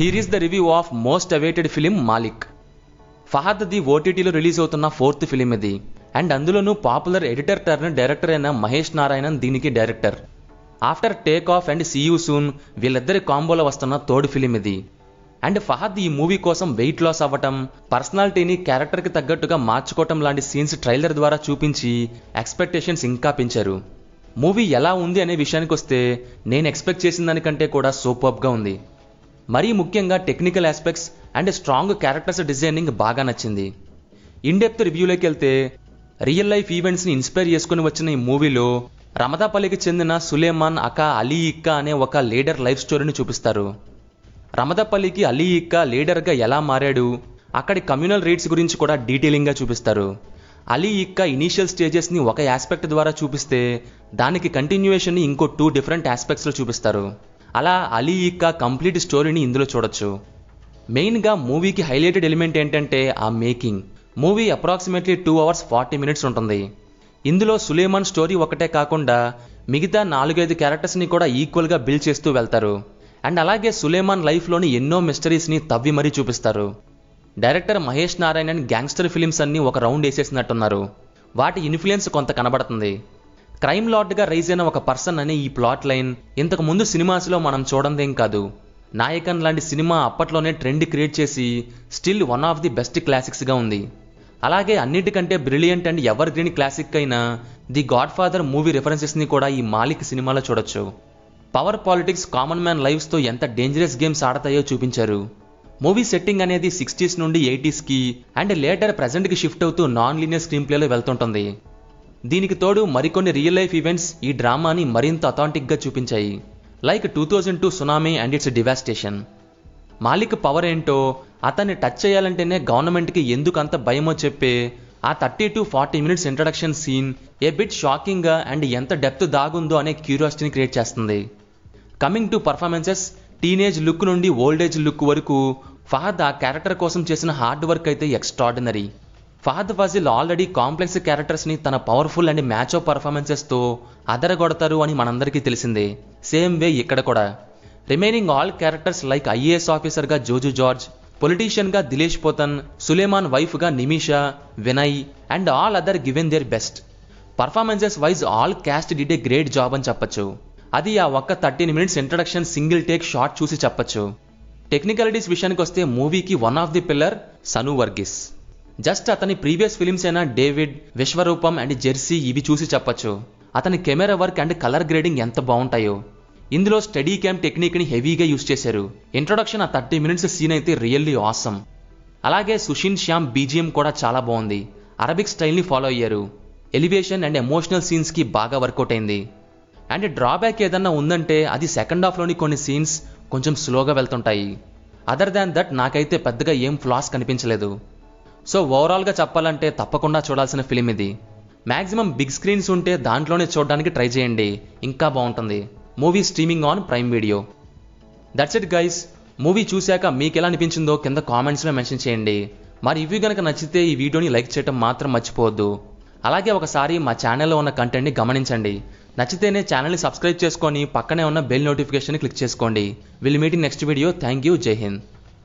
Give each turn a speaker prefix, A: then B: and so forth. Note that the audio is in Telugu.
A: here is the review of most awaited film Malik Fahadh the ఓటీటీలో రిలీజ్ అవుతున్న ఫోర్త్ ఫిలిం ఇది అండ్ అందులోనూ పాపులర్ ఎడిటర్ టర్న్ డైరెక్టర్ అయిన మహేష్ నారాయణన్ దీనికి director after take off and see you soon వీళ్ళిద్దరి కాంబోలో వస్తున్న తోడు ఫిలిం ఇది అండ్ ఫహద్ ఈ మూవీ కోసం వెయిట్ లాస్ అవ్వటం పర్సనాలిటీని క్యారెక్టర్కి తగ్గట్టుగా మార్చుకోవటం లాంటి సీన్స్ ట్రైలర్ ద్వారా చూపించి ఎక్స్పెక్టేషన్స్ ఇంకా పెంచారు మూవీ ఎలా ఉంది అనే విషయానికి వస్తే నేను ఎక్స్పెక్ట్ చేసిన దానికంటే కూడా సూపర్గా ఉంది మరీ ముఖ్యంగా technical aspects and strong characters designing బాగా నచ్చింది ఇన్డెప్త్ రివ్యూలోకి వెళ్తే రియల్ లైఫ్ ఈవెంట్స్ని ఇన్స్పైర్ చేసుకుని వచ్చిన ఈ మూవీలో రమదాపల్లికి చెందిన సులేమాన్ అకా అలీ ఇక్క అనే ఒక లీడర్ లైఫ్ స్టోరీని చూపిస్తారు రమదాపల్లికి అలీ ఇక్క లీడర్గా ఎలా మారాడు అక్కడి కమ్యూనల్ రేట్స్ గురించి కూడా డీటెయిలింగ్గా చూపిస్తారు అలీ ఇక్క ఇనీషియల్ స్టేజెస్ని ఒక ఆస్పెక్ట్ ద్వారా చూపిస్తే దానికి కంటిన్యూయేషన్ని ఇంకో టూ డిఫరెంట్ ఆస్పెక్ట్స్లో చూపిస్తారు అలా అలీ యొక్క కంప్లీట్ స్టోరీని ఇందులో చూడొచ్చు మెయిన్గా మూవీకి హైలైటెడ్ ఎలిమెంట్ ఏంటంటే ఆ making movie approximately two hours forty minutes ఉంటుంది ఇందులో సులేమాన్ స్టోరీ ఒకటే కాకుండా మిగతా నాలుగైదు క్యారెక్టర్స్ని కూడా ఈక్వల్గా బిల్డ్ చేస్తూ వెళ్తారు అండ్ అలాగే సులేమాన్ లైఫ్లోని ఎన్నో మిస్టరీస్ని తవ్వి మరీ చూపిస్తారు director Mahesh Narayanan gangster films అన్ని ఒక రౌండ్ వేసేసినట్టున్నారు వాటి ఇన్ఫ్లుయెన్స్ కొంత కనబడుతుంది క్రైమ్ లార్డ్గా రైజ్ అయిన ఒక పర్సన్ అనే ఈ ప్లాట్ లైన్ ఇంతకు ముందు సినిమాస్లో మనం చూడందేం కాదు నాయకన్ లాంటి సినిమా అప్పట్లోనే ట్రెండ్ క్రియేట్ చేసి still one of the best క్లాసిక్స్గా ఉంది అలాగే అన్నిటికంటే brilliant and ever green classic అయిన ది గాడ్ ఫాదర్ మూవీ రిఫరెన్సెస్ని కూడా ఈ మాలిక్ సినిమాలో చూడొచ్చు పవర్ పాలిటిక్స్ కామన్ మ్యాన్ లైవ్స్తో ఎంత డేంజరస్ గేమ్స్ ఆడతాయో చూపించారు మూవీ సెట్టింగ్ అనేది సిక్స్టీస్ నుండి ఎయిటీస్కి అండ్ లేటర్ ప్రజెంట్కి షిఫ్ట్ అవుతూ నాన్ లీనియర్ స్క్రీన్ ప్లేలో వెళ్తుంటుంది దీనికి తోడు మరికొన్ని రియల్ లైఫ్ ఈవెంట్స్ ఈ డ్రామాని మరింత అథాంటిక్గా చూపించాయి like two thousand two tsunami and its devastation Malik power ఏంటో అతన్ని టచ్ చేయాలంటేనే గవర్నమెంట్కి ఎందుకు అంత భయమో చెప్పే ఆ thirty to forty minutes introduction scene a bit షాకింగ్గా అండ్ ఎంత డెప్త్ దాగుందో అనే క్యూరియాసిటీని క్రియేట్ చేస్తుంది coming to performances teenage look నుండి ఓల్డేజ్ లుక్ వరకు ఫహద్ ఆ క్యారెక్టర్ కోసం చేసిన హార్డ్ వర్క్ అయితే extraordinary Fahadh Faasil already complex ని తన పవర్ఫుల్ అండ్ మ్యాచో పర్ఫార్మెన్సెస్తో అదరగొడతారు అని మనందరికీ తెలిసిందే సేమ్ వే ఇక్కడ కూడా remaining all characters like IAS ఆఫీసర్గా జోజు జార్జ్ గా దిలేష్ పోతన్ సులేమాన్ వైఫ్గా Nimisha Vinay and all other given their best performances wise all cast did a great job అని చెప్పొచ్చు అది ఆ ఒక్క thirteen minutes introduction single take shot చూసి చెప్పొచ్చు టెక్నికాలిటీస్ విషయానికి వస్తే మూవీకి one of the pillar Sanu Varghese just అతని ప్రీవియస్ ఫిలిమ్స్ అయిన డేవిడ్ విశ్వరూపం అండ్ జెర్సీ ఇవి చూసి చెప్పొచ్చు అతని camera work and colour grading ఎంత బాగుంటాయో ఇందులో స్టడీ క్యామ్ టెక్నిక్ని హెవీగా యూస్ చేశారు ఇంట్రొడక్షన్ ఆ థర్టీ మినిట్స్ సీన్ అయితే రియల్లీ ఆసమ్ అలాగే సుషీన్ శ్యామ్ బీజిఎం కూడా చాలా బాగుంది అరబిక్ స్టైల్ని ఫాలో అయ్యారు ఎలివేషన్ అండ్ ఎమోషనల్ సీన్స్కి బాగా వర్కౌట్ అయింది అండ్ డ్రాబ్యాక్ ఏదన్నా ఉందంటే అది సెకండ్ హాఫ్లోని కొన్ని సీన్స్ కొంచెం స్లోగా వెళ్తుంటాయి అదర్ దాన్ దట్ నాకైతే పెద్దగా ఏం ఫ్లాస్ కనిపించలేదు సో ఓవరాల్గా చెప్పాలంటే తప్పకుండా చూడాల్సిన ఫిలిం ఇది మ్యాక్సిమం బిగ్ స్క్రీన్స్ ఉంటే దాంట్లోనే చూడడానికి ట్రై చేయండి ఇంకా బాగుంటుంది movie streaming on prime video that's it guys movie చూశాక మీకు ఎలా అనిపించిందో కింద కామెంట్స్లో మెన్షన్ చేయండి మరి ఇవి కనుక నచ్చితే ఈ వీడియోని లైక్ చేయడం మాత్రం మర్చిపోవద్దు అలాగే ఒకసారి మా ఛానల్లో ఉన్న కంటెంట్ని గమనించండి నచ్చితేనే ఛానల్ని సబ్స్క్రైబ్ చేసుకొని పక్కనే ఉన్న బెల్ నోటిఫికేషన్ క్లిక్ చేసుకోండి will meeting next video thank you Jai Hind